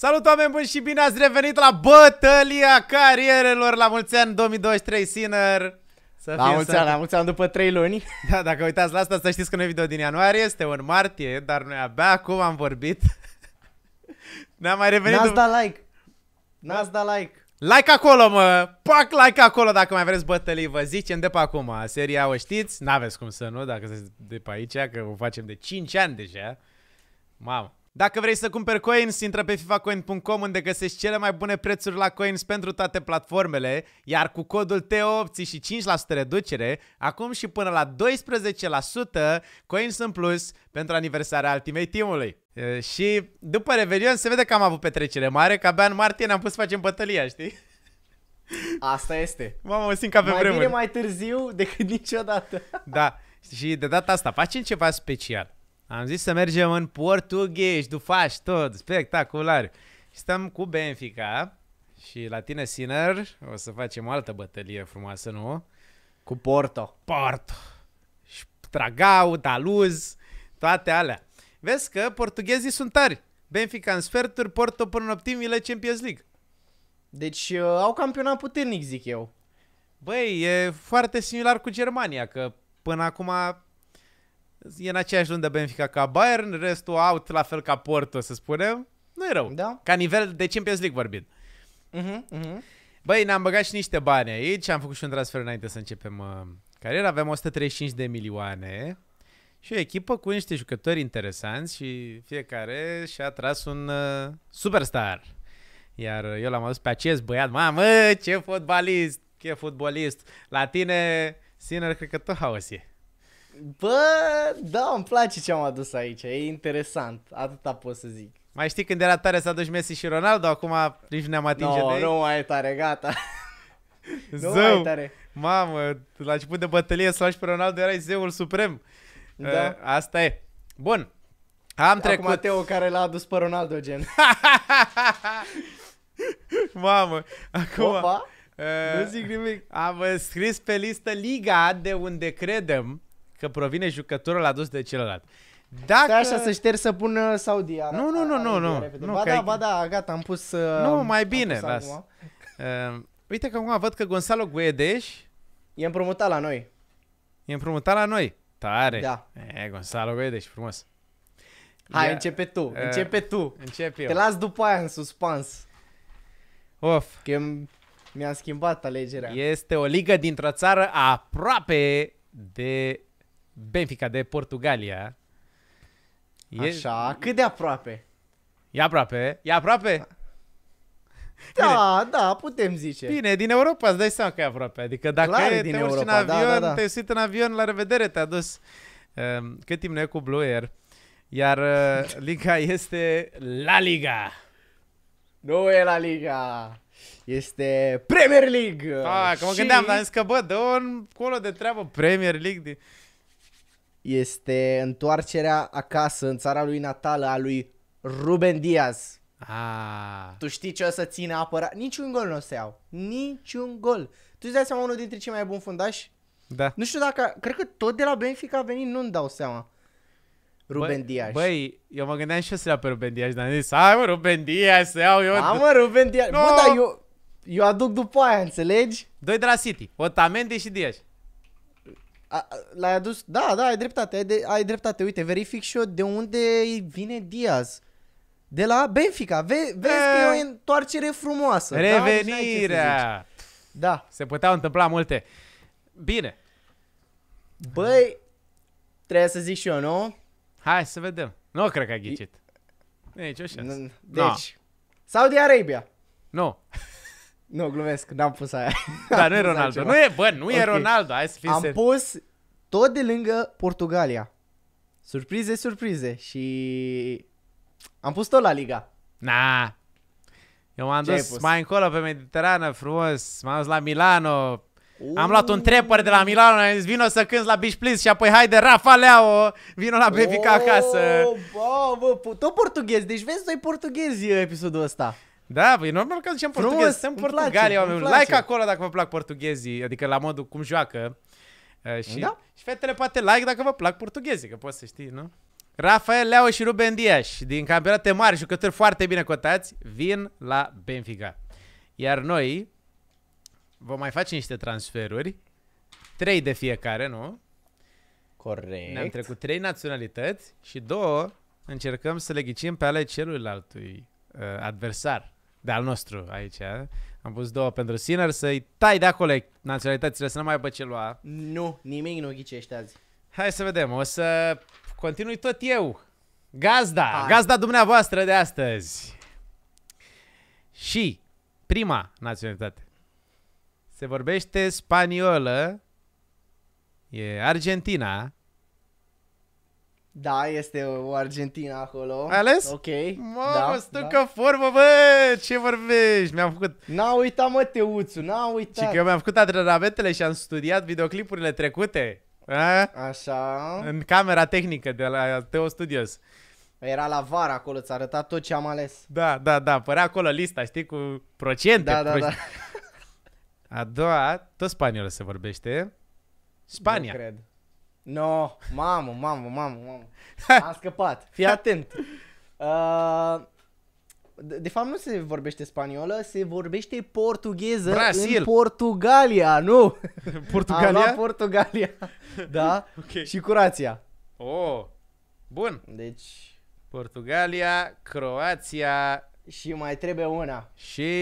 Salut oameni buni și bine ați revenit la Bătălia Carierelor la mulți ani 2023 Sinner. Să la mulți ani, la mulți ani după 3 luni. Da, dacă uitați la asta să știți că nu e video din ianuarie, este un martie, dar noi abia acum am vorbit. Ne-am mai revenit. N-ați dat like. N-ați dat like. Like acolo, mă! Pac like acolo dacă mai vreți bătălii, vă zicem de pe acum. Seria o știți, n-aveți cum să nu, dacă sunteți de pe aici, că o facem de 5 ani deja. Mamă. Dacă vrei să cumperi coins, intră pe fifacoin.com unde găsești cele mai bune prețuri la coins pentru toate platformele, iar cu codul t obții și 5% reducere, acum și până la 12% coins în plus pentru aniversarea Ultimate Team-ului. E, și după Revelion se vede că am avut petrecere mare, că abia în martie ne-am pus să facem bătălia, știi? Asta este. Mamă, mă simt ca pe mai vremuri. Mai bine mai târziu decât niciodată. Da, și de data asta facem ceva special. Am zis să mergem în portughez, do tot, spectacular. Stăm cu Benfica și la tine, Sinner, o să facem o altă bătălie frumoasă, nu? Cu Porto. Porto. Și Tragau, Taluz, toate alea. Vezi că portughezii sunt tari. Benfica în sferturi, Porto până în optimile Champions League. Deci uh, au campionat puternic, zic eu. Băi, e foarte similar cu Germania, că până acum E în aceeași rundă Benfica ca Bayern, restul out la fel ca Porto, să spunem. nu e rău. Da. Ca nivel de Champions League vorbind. Uh-huh, uh-huh. Băi, ne-am băgat și niște bani aici, am făcut și un transfer înainte să începem uh, cariera. Avem 135 de milioane și o echipă cu niște jucători interesanți și fiecare și-a tras un uh, superstar. Iar uh, eu l-am adus pe acest băiat, mamă, ce fotbalist, ce fotbalist. La tine, Sinner, cred că tot haos e. Bă, da, îmi place ce am adus aici, e interesant, atâta pot să zic. Mai știi când era tare să aduci Messi și Ronaldo, acum nici nu ne-am atinge no, de ei? Nu, mai e tare, gata. Zău, nu mai e tare. mamă, la început de bătălie să lași pe Ronaldo, erai zeul suprem. Da. Uh, asta e. Bun, am trecut. Acum Teo care l-a adus pe Ronaldo, gen. mamă, acum... Opa. Uh, nu zic nimic. Am scris pe listă Liga de unde credem că provine jucătorul adus de celălalt. Dacă... Stai așa să șterg să pun Saudi Arabia. Nu, nu, nu, nu, nu. nu, ba da, ba da, gata, am pus... Uh, nu, mai bine, las. Uh, uite că acum văd că Gonzalo Guedes... E împrumutat la noi. E împrumutat la noi. Tare. Da. E, Gonzalo Guedes, frumos. Hai, Ia... începe tu, uh, începe tu. Încep eu. Te las după aia în suspans. Of. Că mi a schimbat alegerea. Este o ligă dintr-o țară aproape de Benfica de Portugalia. E... Așa, cât de aproape? E aproape, e aproape. Da, Bine. da, putem zice. Bine, din Europa îți dai seama că e aproape. Adică dacă Clar, e, din te Europa, în da, avion, da, da, da. te uiți în avion, la revedere, te-a dus. Ehm, cât timp nu e cu Blue Air. Iar eh, liga este La Liga. Nu e La Liga. Este Premier League. Ah, că mă și... gândeam, dar am zis că, bă, dă un colo de treabă Premier League. De este întoarcerea acasă în țara lui natală a lui Ruben Diaz. Ah. Tu știi ce o să țină apărat? Niciun gol nu o să iau. Niciun gol. Tu îți dai seama unul dintre cei mai buni fundași? Da. Nu știu dacă, cred că tot de la Benfica a venit, nu-mi dau seama. Ruben Diaz. Băi, eu mă gândeam și eu să iau pe Ruben Diaz, dar am zis, hai mă, Ruben Diaz, să iau eu. Hai mă, Ruben Diaz. No! Bă, dar eu, eu aduc după aia, înțelegi? Doi de la City, Otamendi și Diaz. L-ai adus? Da, da, ai dreptate, ai, de, ai dreptate. Uite, verific și eu de unde vine Diaz. De la Benfica. Ve, vezi e... că e o eh. întoarcere frumoasă. Da? Deci Revenirea. Da. da. Se puteau întâmpla multe. Bine. Băi, trebuie să zic și eu, nu? Hai să vedem. Nu cred că ai ghicit. Nici o șansă. Deci, Saudi Arabia. Nu. Nu, glumesc, n-am pus aia. Dar nu e Ronaldo. Nu e, bă, nu okay. e Ronaldo, hai să fii Am ser... pus tot de lângă Portugalia. Surprize, surprize. Și am pus tot la Liga. Na. Eu m-am dus mai încolo pe Mediterană, frumos. M-am dus la Milano. Uuuh. Am luat un trepăr de la Milano, am zis, vino să cânti la Beach Please și apoi haide, Rafa Leao, vino la BBK oh, acasă. Bă, bă, tot portughez, deci vezi, noi portughezi uh, episodul ăsta. Da, bă, e normal că zicem portughez, sunt Portugalia, oameni. Like acolo dacă vă plac portughezii, adică la modul cum joacă. Uh, și, da. și fetele poate like dacă vă plac portughezi că poți să știi, nu? Rafael Leo și Ruben Dias, din campionate mari, jucători foarte bine cotați, vin la Benfica. Iar noi vom mai face niște transferuri, trei de fiecare, nu? Corect. Ne-am trecut trei naționalități și două încercăm să le ghicim pe ale celuilaltui uh, adversar de al nostru aici. Am pus două pentru Sinner să-i tai de acolo naționalitățile, să nu mai aibă ce lua. Nu, nimic nu ghicește azi. Hai să vedem, o să continui tot eu. Gazda, Hai. gazda dumneavoastră de astăzi. Și prima naționalitate. Se vorbește spaniolă, e Argentina, da, este o Argentina acolo. Ai ales? Ok. Mă, da, stă da. că formă, bă! Ce vorbești? Mi-am făcut... N-a uitat, mă, Teuțu, n-a uitat. Și că eu mi-am făcut adrenavetele și am studiat videoclipurile trecute. A? Așa. În camera tehnică de la Teo Studios. Era la vară acolo, ți-a arătat tot ce am ales. Da, da, da, părea acolo lista, știi, cu procente. Da, da, proc... da. A doua, tot spaniolă se vorbește. Spania. Nu cred. No, mamă, mamă, mamă, mamă. Am scăpat. Fii atent. Uh, de, de fapt nu se vorbește spaniolă, se vorbește portugheză Brazil. în Portugalia, nu? Portugalia? Am luat Portugalia, da? okay. Și Croația. Oh, bun. Deci... Portugalia, Croația... Și mai trebuie una. Și...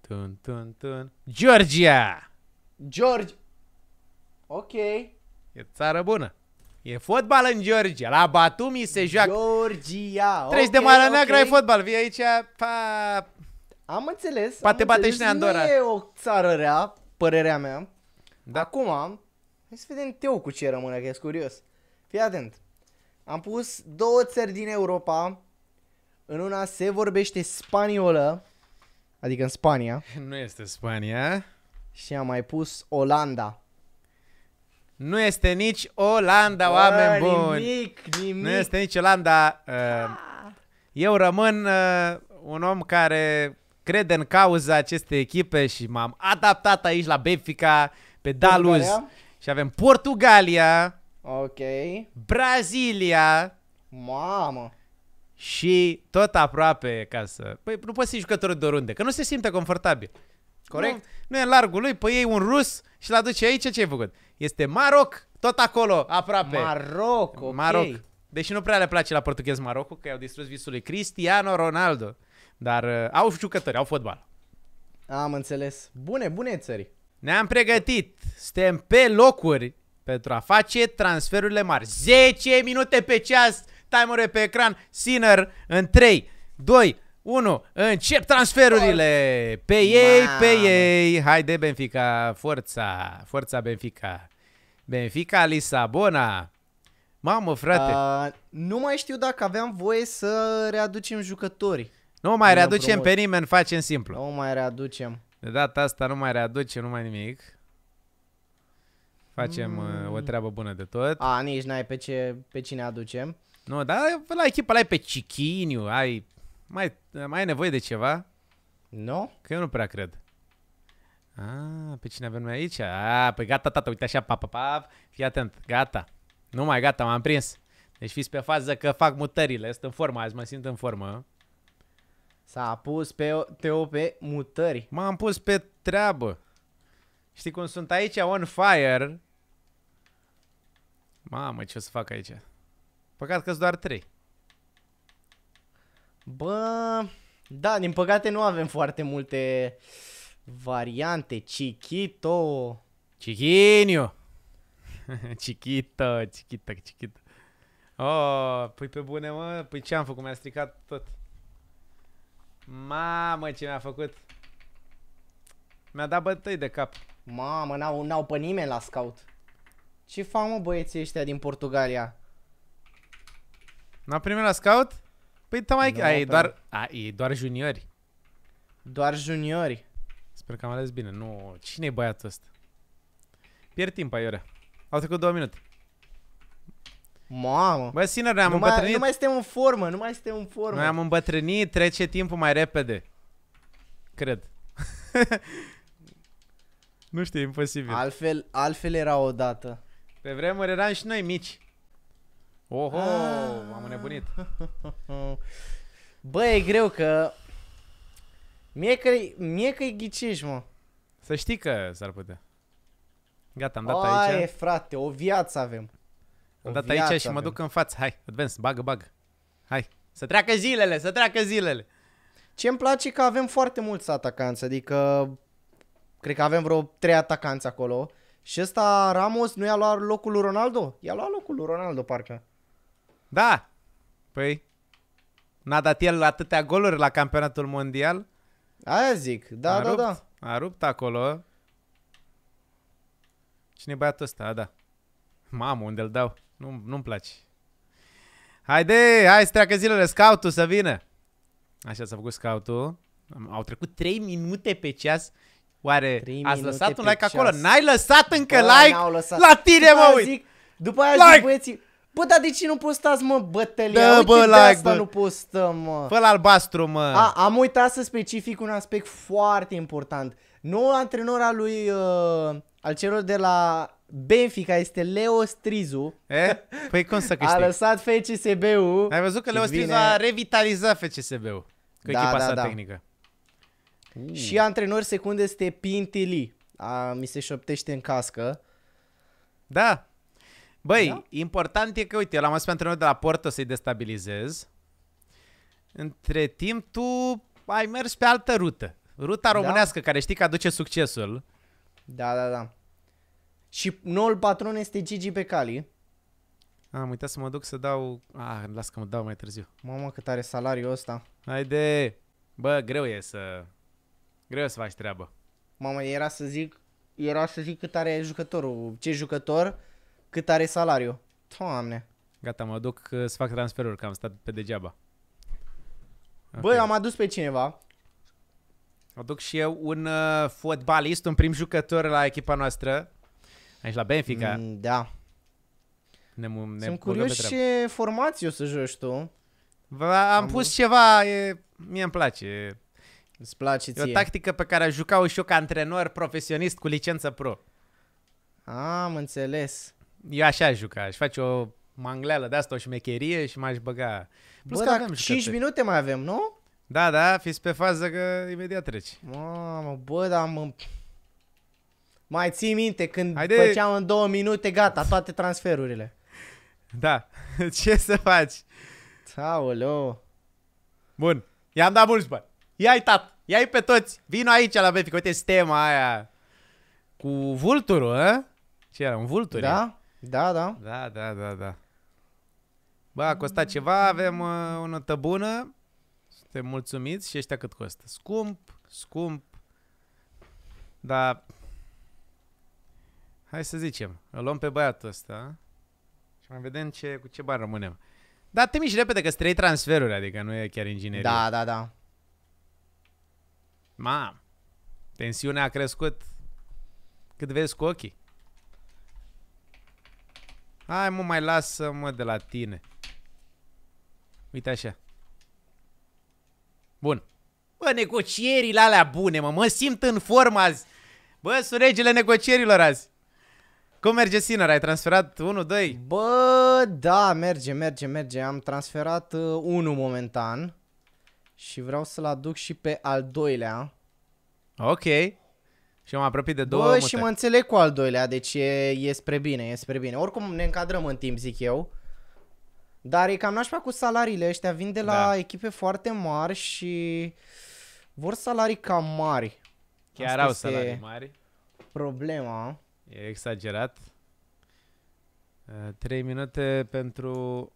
Tun, tun, tun. Georgia! George... Ok. E țară bună. E fotbal în Georgia. La Batumi se joacă. Georgia. Treci okay, de Marea Neagră, okay. ai fotbal. Vii aici, pa... Am înțeles. Poate am bate și Andorra. Nu e o țară rea, părerea mea. Da. Acum, hai să vedem Teo cu ce rămâne, că e curios. Fii atent. Am pus două țări din Europa. În una se vorbește spaniolă, adică în Spania. Nu este Spania. Și am mai pus Olanda. Nu este nici Olanda, oameni buni. Nimic, nimic. Nu este nici Olanda. Uh, ah. Eu rămân uh, un om care crede în cauza acestei echipe și m-am adaptat aici la Benfica, pe Daluz. Și avem Portugalia. Ok. Brazilia. Mamă. Și tot aproape ca să... Păi nu poți să jucători de oriunde, că nu se simte confortabil. Corect? Nu, nu e în largul lui, păi ei un rus și l-aduce aici, ce ai făcut? este Maroc, tot acolo, aproape. Maroc, ok. Maroc. Deși nu prea le place la portughez Marocul, că i-au distrus visul lui Cristiano Ronaldo. Dar uh, au jucători, au fotbal. Am înțeles. Bune, bune țări. Ne-am pregătit. Suntem pe locuri pentru a face transferurile mari. 10 minute pe ceas. Timerul pe ecran. Sinner în 3, 2, 1. Încep transferurile! Pe ei, Mamă. pe ei! Haide Benfica, forța! Forța Benfica! Benfica Lisabona! Mamă, frate! Uh, nu mai știu dacă aveam voie să readucem jucători. Nu mai nu readucem promot. pe nimeni, facem simplu. Nu mai readucem. De data asta nu mai readucem, nu mai nimic. Facem uh, mm. o treabă bună de tot. A, nici n-ai pe, ce, pe cine aducem. Nu, dar la echipa, la ai pe Cichiniu, ai mai, mai ai nevoie de ceva? Nu? No? Că eu nu prea cred. A, pe cine avem noi aici? A, păi gata, tata, uite așa, pap, pap, pap. Fii atent, gata. Nu mai, gata, m-am prins. Deci fiți pe fază că fac mutările. Sunt în formă azi, mă simt în formă. S-a pus pe Teo pe mutări. M-am pus pe treabă. Știi cum sunt aici? On fire. Mamă, ce o să fac aici? Păcat că sunt doar trei. Bă, da, din păcate nu avem foarte multe variante. Chiquito. Chiquinho. chiquito, chiquito, chiquito. Oh, pui pe bune, mă. Păi ce am făcut? Mi-a stricat tot. Mamă, ce mi-a făcut. Mi-a dat bătăi de cap. Mamă, n-au, n-au pe nimeni la scout. Ce fac, mă, băieții ăștia din Portugalia? N-au primit la scout? Păi tocmai no, ai, doar, a, e doar juniori. Doar juniori. Sper că am ales bine. Nu, cine e băiatul ăsta? Pierd timp, aiurea. Au trecut două minute. Mamă. Bă, sincer, am nu îmbătrânit. nu mai suntem în formă, nu mai suntem în formă. Noi am îmbătrânit, trece timpul mai repede. Cred. nu știu, e imposibil. Altfel, altfel era odată. Pe vremuri eram și noi mici. Oho, ah. m am nebunit. Bă, e greu că... Mie că mie că-i ghicești, mă. Să știi că s-ar putea. Gata, am dat Oaie, aici. Aie, frate, o viață avem. Am o dat aici avem. și mă duc în față. Hai, advance, bagă, bagă. Hai, să treacă zilele, să treacă zilele. Ce îmi place că avem foarte mulți atacanți, adică cred că avem vreo trei atacanți acolo. Și ăsta Ramos nu i-a luat locul lui Ronaldo? I-a luat locul lui Ronaldo, parcă. Da. Păi, n-a dat el atâtea goluri la campionatul mondial. Aia zic, da, a da, rupt, da. A rupt acolo. Cine e băiatul ăsta? A, da. Mamă, unde îl dau? Nu, nu-mi place. Haide, hai să treacă zilele, scoutul să vină. Așa s-a făcut scoutul. Au trecut 3 minute pe ceas. Oare ați lăsat un like ceas. acolo? N-ai lăsat încă Bă, like? Lăsat. La tine după mă uit! Zic, după aia like. zic băieții, Bă, dar de ce nu postați, mă, bătălia? Da, Uite, bă, de like, asta bă. nu postăm, mă. Fă albastru, mă. A, am uitat să specific un aspect foarte important. Noul antrenor al lui, uh, al celor de la Benfica este Leo Strizu. E? Păi cum să câștigi? A lăsat FCSB-ul. Ai văzut că Leo Strizu a revitalizat FCSB-ul cu da, echipa da, sa da. tehnică. Uh. Și antrenor secund este Pintili. A, mi se șoptește în cască. Da, Băi, da? important e că, uite, eu l-am ajuns pe antrenorul de la Porto să-i destabilizez. Între timp, tu ai mers pe altă rută. Ruta da. românească, da? care știi că aduce succesul. Da, da, da. Și noul patron este Gigi Becali. Am uitat să mă duc să dau... Ah, las că mă dau mai târziu. Mamă, cât are salariul ăsta. Haide! Bă, greu e să... Greu e să faci treabă. Mamă, era să zic... Era să zic cât are jucătorul. Ce jucător? Cât are salariu? Doamne. Gata, mă duc uh, să fac transferul, că am stat pe degeaba. Okay. am adus pe cineva. Aduc și eu un uh, fotbalist, un prim jucător la echipa noastră, aici la Benfica. Mm, da. Ne, ne Sunt curios ce formație o să joci tu. V am, am pus ceva, e, mie îmi place. Îți place ție. E o tactică pe care a jucat și eu ca antrenor profesionist cu licență pro. Am înțeles eu așa aș juca, aș face o mangleală de asta, o șmecherie și m-aș băga. Plus Bă, că avem 5 jucători. minute mai avem, nu? Da, da, fiți pe fază că imediat treci. Mamă, bă, dar mă... Mai ții minte când Haide... făceam în două minute, gata, toate transferurile. Da, ce să faci? Taolo. Bun, i-am dat mulți bani. Ia-i tat, ia-i pe toți. Vino aici la Benfica, uite stema aia. Cu vulturul, a? Ă? Ce era, un vultur? Da? Da, da. Da, da, da, da. Bă, a costat mm. ceva, avem uh, o notă bună, suntem mulțumiți și ăștia cât costă. Scump, scump, dar hai să zicem, îl luăm pe băiatul ăsta și mai vedem ce, cu ce bani rămânem. Da, te miști repede că sunt trei transferuri, adică nu e chiar inginerie. Da, da, da. Ma, tensiunea a crescut cât vezi cu ochii. Hai mă, mai lasă-mă de la tine. Uite așa. Bun. Bă, negocierile alea bune, mă, mă simt în formă azi. Bă, sunt regele negocierilor azi. Cum merge Sinner? Ai transferat 1-2? Bă, da, merge, merge, merge. Am transferat 1 uh, momentan și vreau să-l aduc și pe al doilea. Ok. Și am apropiat de două Bă, și mă înțeleg cu al doilea, deci e, e spre bine, e spre bine. Oricum ne încadrăm în timp, zic eu. Dar e cam nașpa cu salariile ăștia, vin de la da. echipe foarte mari și vor salarii cam mari. Chiar Asta au salarii mari. Problema. E exagerat. 3 uh, minute pentru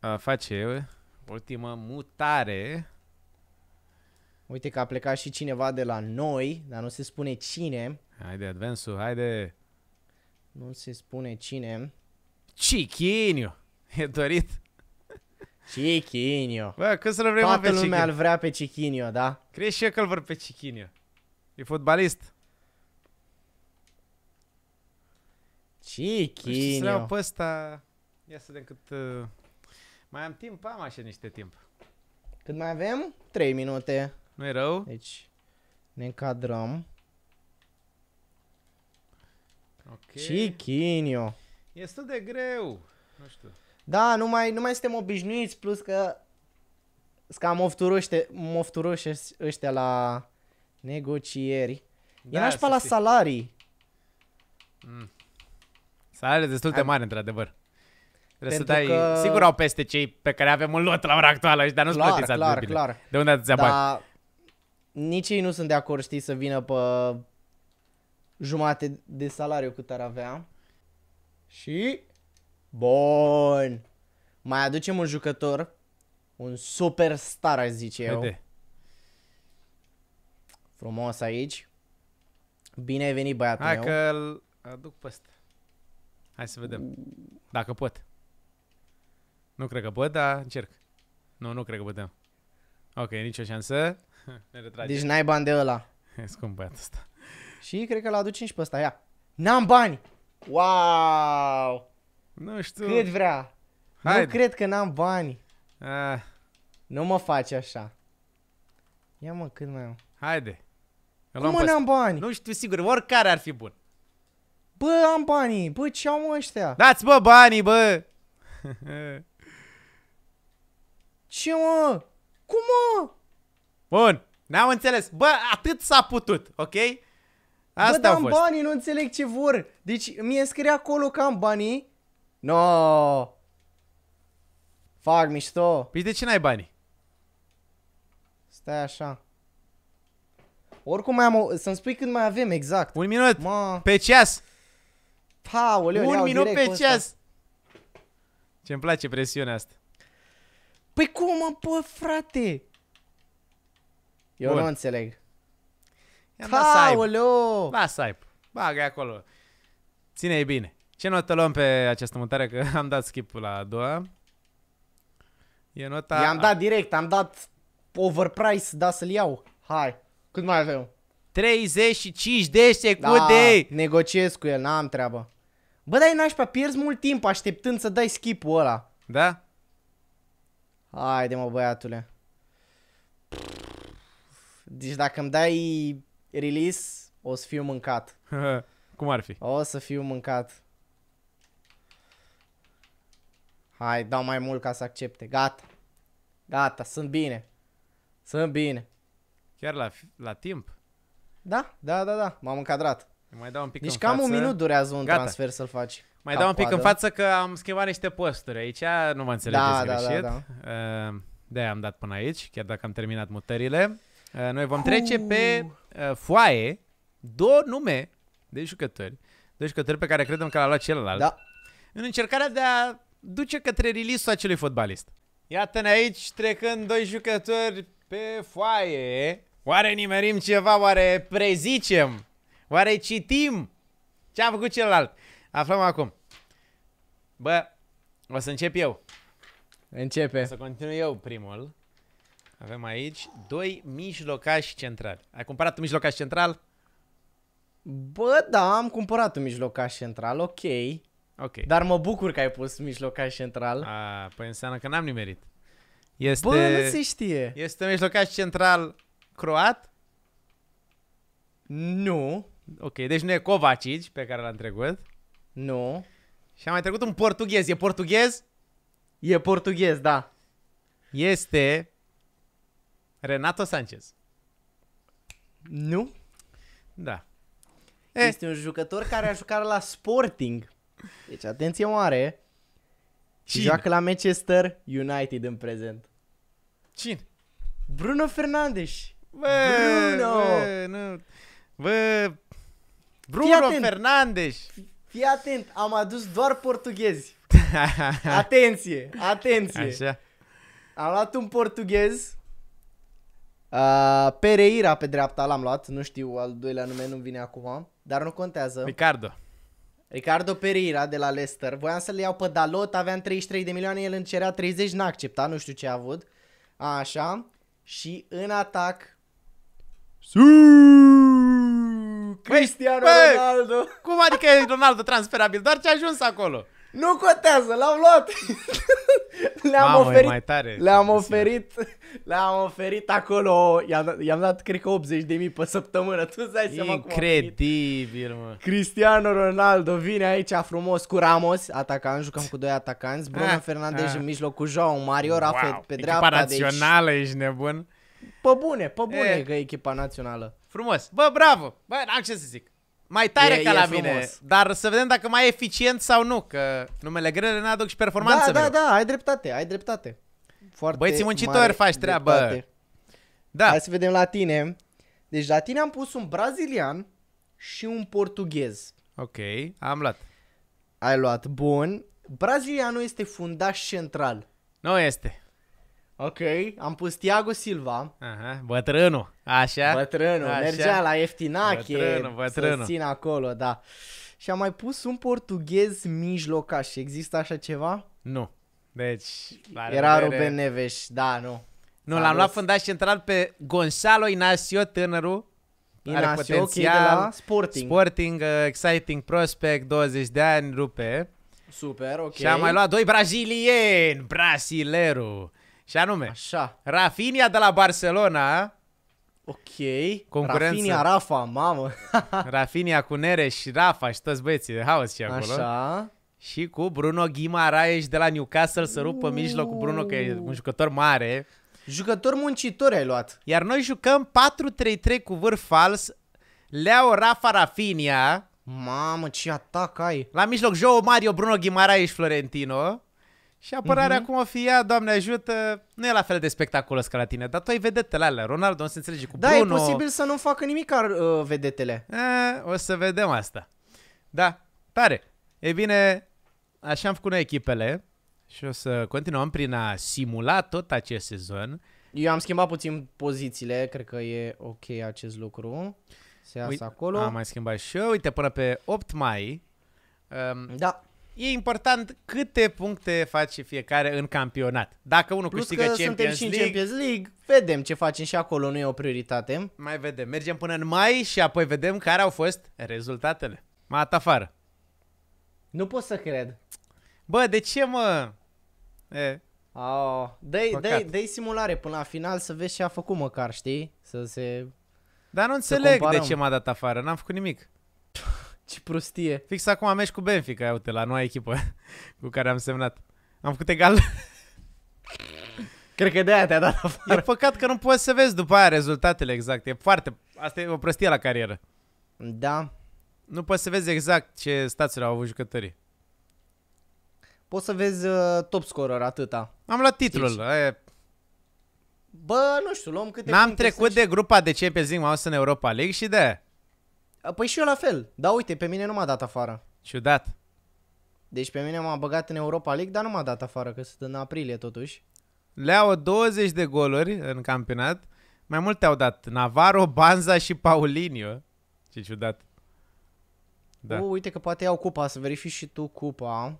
a face ultima mutare Uite că a plecat și cineva de la noi, dar nu se spune cine. Haide, advansul, haide! Nu se spune cine. Cichiniu! E dorit? Cichiniu! Bă, cât să-l vrem Toată pe lumea Cichiniu? îl vrea pe Cichiniu, da? Crezi și eu că-l vor pe Cichiniu. E fotbalist. Cichiniu! Nu știu pe ăsta... Ia să vedem cât... Uh... Mai am timp? Am așa niște timp. Cât mai avem? 3 minute nu e rău. Deci ne încadrăm. Ok. Chiquinho. Este de greu. Nu știu. Da, nu mai, nu mai suntem obișnuiți, plus că ca mofturoște, mofturoși ăștia la negocieri. Da, e nașpa la salarii. Mm. Salariile destul de mari, într-adevăr. Trebuie Pentru să dai, că... sigur au peste cei pe care avem în lot la ora actuală, dar nu-ți plătiți clar, atât clar. De unde atâția da, bani? nici ei nu sunt de acord, știi, să vină pe jumate de salariu cât ar avea. Și... Bun! Mai aducem un jucător, un superstar, aș zice Haide. eu. Frumos aici. Bine ai venit, băiatul Hai meu. că îl aduc pe ăsta. Hai să vedem. Dacă pot. Nu cred că pot, dar încerc. Nu, nu cred că putem. Ok, nicio șansă. ne retrage. Deci n-ai bani de ăla. E scump băiatul ăsta. Și cred că l-a adus și pe ăsta, ia. N-am bani! Wow! Nu știu. Cât vrea. Hai. Nu cred că n-am bani. Ah. Nu mă faci așa. Ia mă, cât mai am. Haide. Îl Cum mă n-am bani? Nu știu sigur, oricare ar fi bun. Bă, am banii. Bă, ce au ăștia? Dați bă banii, bă! ce mă? Cum mă? Bun. N-am înțeles. Bă, atât s-a putut, ok? Asta Bă, dar am banii, nu înțeleg ce vor. Deci mi-e scrie acolo că am banii. No. Fac mișto. Păi de ce n-ai banii? Stai așa. Oricum mai am o... Să-mi spui când mai avem, exact. Un minut. Ma... Pe ceas. Paoleu, Un minut pe ceas. Ce-mi place presiunea asta. Păi cum, mă, bă, frate? Eu Bun. nu înțeleg. am dat Aoleu! Ba, saip. Bagă acolo. Ține-i bine. Ce notă luăm pe această mutare? Că am dat skip la a doua. E nota... I-am dat direct, am dat overprice, da să-l iau. Hai, cât mai avem? 35 de secunde! Da, negociez cu el, n-am treabă. Bă, dai nașpa, pierzi mult timp așteptând să dai skip-ul ăla. Da? Haide mă, băiatule. Deci dacă îmi dai release, o să fiu mâncat. Cum ar fi? O să fiu mâncat. Hai, dau mai mult ca să accepte. Gata. Gata, sunt bine. Sunt bine. Chiar la, la timp? Da, da, da, da. M-am încadrat. Mai dau un pic deci în cam față. un minut durează un Gata. transfer să-l faci. Mai dau un pic în față că am schimbat niște posturi aici, nu mă înțelegeți da, da, greșit. Da, da, da. De-aia am dat până aici, chiar dacă am terminat mutările. Uh, noi vom trece pe uh, foaie două nume de jucători. De jucători pe care credem că l-a luat celălalt. Da. În încercarea de a duce către release-ul acelui fotbalist. Iată-ne aici trecând doi jucători pe foaie. Oare nimerim ceva? Oare prezicem? Oare citim? Ce a făcut celălalt? Aflăm acum. Bă, o să încep eu. Începe. O să continui eu primul. Avem aici doi mijlocași centrali. Ai cumpărat un mijlocaș central? Bă, da, am cumpărat un mijlocaș central, ok. Ok. Dar mă bucur că ai pus mijlocaș central. A, păi înseamnă că n-am nimerit. Este, Bă, nu se știe. Este un mijlocaș central croat? Nu. Ok, deci nu e Kovacic pe care l-am trecut. Nu. Și am mai trecut un portughez. E portughez? E portughez, da. Este Renato Sanchez. Nu? Da. Este e. un jucător care a jucat la Sporting. Deci atenție mare. Cine? Joacă la Manchester United în prezent. Cine? Bruno Fernandes. Bă, Bruno. Bă, nu. Bă, Bruno Fernandes. Fii atent, am adus doar portughezi. Atenție, atenție. Așa. Am luat un portughez Uh, Pereira pe dreapta l-am luat, nu știu al doilea nume, nu vine acum, dar nu contează. Ricardo. Ricardo Pereira de la Leicester. Voiam să-l iau pe Dalot, aveam 33 de milioane, el încerea 30, n-a acceptat, nu știu ce a avut. Așa. Și în atac... Su! Cristiano păi, Ronaldo! Cum adică e Ronaldo transferabil? Doar ce a ajuns acolo. Nu contează, l-au luat. le-am Mamă, oferit, mai tare, le-am oferit, le-am oferit acolo, i-am, i-am dat cred că 80 de mii pe săptămână. Tu îți dai Incredibil, mă. Cristiano Ronaldo vine aici frumos cu Ramos, atacant, jucăm cu doi atacanți, Bruno ah, Fernandez ah. în mijloc cu João Mario wow. Rafa pe dreapta. Echipa națională, deci... ești nebun. Pe bune, pe bune e. Eh. că e echipa națională. Frumos. Bă, bravo. Bă, am ce să zic. Mai tare e, ca e la frumos. mine, dar să vedem dacă mai e eficient sau nu, că numele grele ne aduc și performanță. Da, mereu. da, da, ai dreptate, ai dreptate. Foarte Băieți muncitori faci treabă. Da. Hai să vedem la tine. Deci la tine am pus un brazilian și un portughez. Ok, am luat. Ai luat, bun. Brazilianul este fundaș central. Nu este. Ok, am pus Tiago Silva. Aha, bătrânul, așa? Bătrânul, așa? mergea la Eftinache bătrânul, bătrânul. să țin acolo, da. Și am mai pus un portughez mijlocaș, există așa ceva? Nu. Deci, la Era Ruben Neves, da, nu. Nu, l-am luat fundaș central pe Gonzalo Inacio, tânărul. Inacio, are potențial. Okay, la Sporting. Sporting, uh, exciting prospect, 20 de ani, rupe. Super, ok. Și am mai luat doi brazilieni, brasileru. Și anume, Așa. Rafinha de la Barcelona Ok. Concurență. Rafinha, Rafa, mamă. Rafinha cu Nere și Rafa și toți băieții de haos și acolo. Așa. Și cu Bruno Ghimaraes de la Newcastle să rupă mijloc cu Bruno, că e un jucător mare. Jucător muncitor ai luat. Iar noi jucăm 4-3-3 cu vârf fals. Leo Rafa Rafinha. Mamă, ce atac ai. La mijloc, Joe Mario, Bruno Ghimaraes, Florentino. Și apărarea, uh-huh. cum o fi ea, Doamne ajută, nu e la fel de spectaculos ca la tine, dar tu ai vedetele alea, Ronaldo nu se înțelege cu da, Bruno. Da, e posibil să nu facă nimic ar, uh, vedetele. E, eh, o să vedem asta. Da, tare. E bine, așa am făcut noi echipele și o să continuăm prin a simula tot acest sezon. Eu am schimbat puțin pozițiile, cred că e ok acest lucru. Se iasă acolo. Am mai schimbat și eu, uite, până pe 8 mai Um, da e important câte puncte face fiecare în campionat. Dacă unul Plus câștigă că Champions suntem League, și în Champions League, vedem ce facem și acolo, nu e o prioritate. Mai vedem. Mergem până în mai și apoi vedem care au fost rezultatele. m afară. Nu pot să cred. Bă, de ce mă? E. Oh, dă-i, dă-i, dă simulare până la final să vezi ce a făcut măcar, știi? Să se... Dar nu înțeleg de ce m-a dat afară, n-am făcut nimic. Ce prostie. Fix acum am mers cu Benfica, uite, la noua echipă cu care am semnat. Am făcut egal. Cred că de-aia te-a dat afară. E păcat că nu poți să vezi după aia rezultatele exacte. E foarte... Asta e o prostie la carieră. Da. Nu poți să vezi exact ce stațiile au avut jucătorii. Poți să vezi uh, top scorer atâta. Am luat titlul. Deci... Aia... Bă, nu știu, luăm câte N-am trecut de grupa de Champions League, m-am în Europa League și de Păi și eu la fel. Da, uite, pe mine nu m-a dat afară. Ciudat. Deci pe mine m-a băgat în Europa League, dar nu m-a dat afară, că sunt în aprilie totuși. Leau 20 de goluri în campionat. Mai multe au dat Navarro, Banza și Paulinho. Ce ciudat. Da. U, uite că poate iau cupa, să verifici și tu cupa.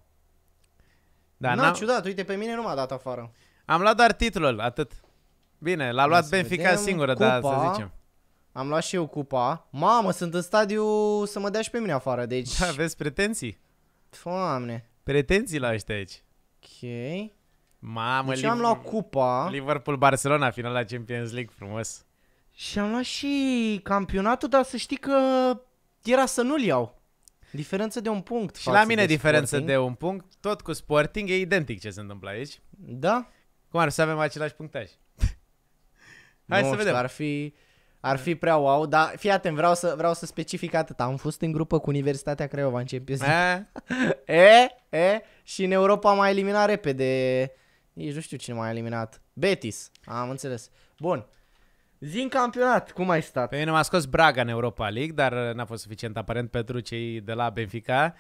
Da, Nu, ciudat, uite, pe mine nu m-a dat afară. Am luat doar titlul, atât. Bine, l-a luat Benfica singură, cupa. da, să zicem. Am luat și eu cupa. Mamă, sunt în stadiu să mă dea și pe mine afară, deci... Da, aveți pretenții. Doamne. Pretenții la ăștia aici. Ok. Mamă, deci am luat cupa. Liverpool-Barcelona, finala Champions League, frumos. Și am luat și campionatul, dar să știi că era să nu-l iau. Diferență de un punct. Și la mine de diferență sporting. de un punct, tot cu Sporting, e identic ce se întâmplă aici. Da? Cum ar să avem același punctaj? Hai nu, să vedem. ar fi ar fi prea wow, dar fii atent, vreau să, vreau să specific atât. Am fost în grupă cu Universitatea Craiova în Champions League. e, e, și în Europa m-a eliminat repede. Nici nu știu cine m-a eliminat. Betis, am înțeles. Bun. Zi în campionat, cum ai stat? Pe păi mine m-a scos Braga în Europa League, dar uh, n-a fost suficient aparent pentru cei de la Benfica.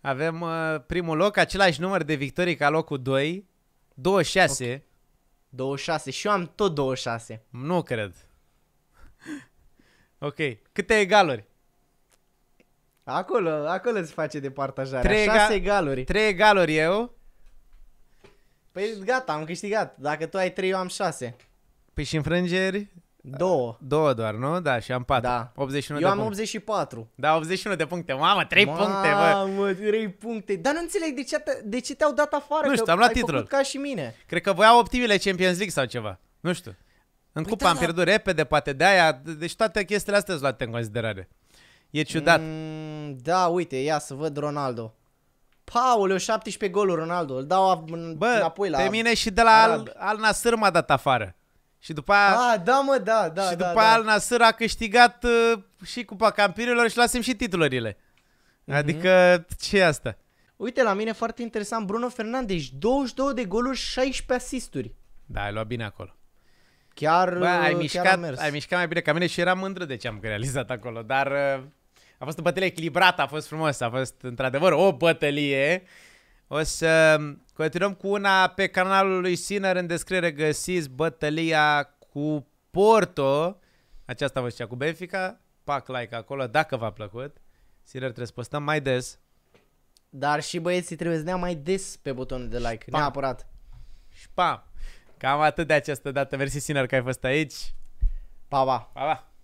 Avem uh, primul loc, același număr de victorii ca locul 2, 26. Okay. 26, și eu am tot 26. Nu cred. Ok. Câte egaluri? Acolo, acolo se face partajare. Trei Șase ega- egaluri. Trei egaluri eu. Păi gata, am câștigat. Dacă tu ai trei, eu am șase. Păi și înfrângeri? Două. Două doar, nu? Da, și am patru. Da. 81 eu de am puncte. 84. Da, 81 de puncte. Mamă, trei Mamă, puncte, bă. Mamă, trei puncte. Dar nu înțeleg de ce, te, de ce te-au dat afară. Nu știu, că am luat titlul. ca și mine. Cred că voiau optimile Champions League sau ceva. Nu știu. În păi cupa da, am pierdut da. repede, poate de aia, deci toate chestiile astea sunt luate în considerare. E ciudat. Mm, da, uite, ia să văd Ronaldo. Pauleu, 17 goluri Ronaldo, îl dau Bă, înapoi la... pe mine și de la Al, Al Nasr m-a dat afară. Și după aia... A, ah, da, mă, da, da, Și da, după da, aia da. Al Nasr a câștigat uh, și Cupa Campionilor și lasem și titlurile. Mm-hmm. Adică, ce asta? Uite, la mine foarte interesant, Bruno Fernandes, 22 de goluri, 16 asisturi. Da, ai luat bine acolo. Chiar, Bă, ai, mișcat, chiar mers. ai mișcat mai bine ca mine și eram mândru de ce am realizat acolo, dar uh, a fost o bătălie echilibrată, a fost frumos, a fost într-adevăr o bătălie. O să um, continuăm cu una pe canalul lui Sinner, în descriere găsiți bătălia cu Porto, aceasta vă știa cu Benfica, pac like acolo dacă v-a plăcut. Sinner trebuie să postăm mai des. Dar și băieții trebuie să dea mai des pe butonul de like, Spam. neapărat. Și pa! Cam atât de această dată. Mersi, Sinar, că ai fost aici. Pa, pa! Pa, pa!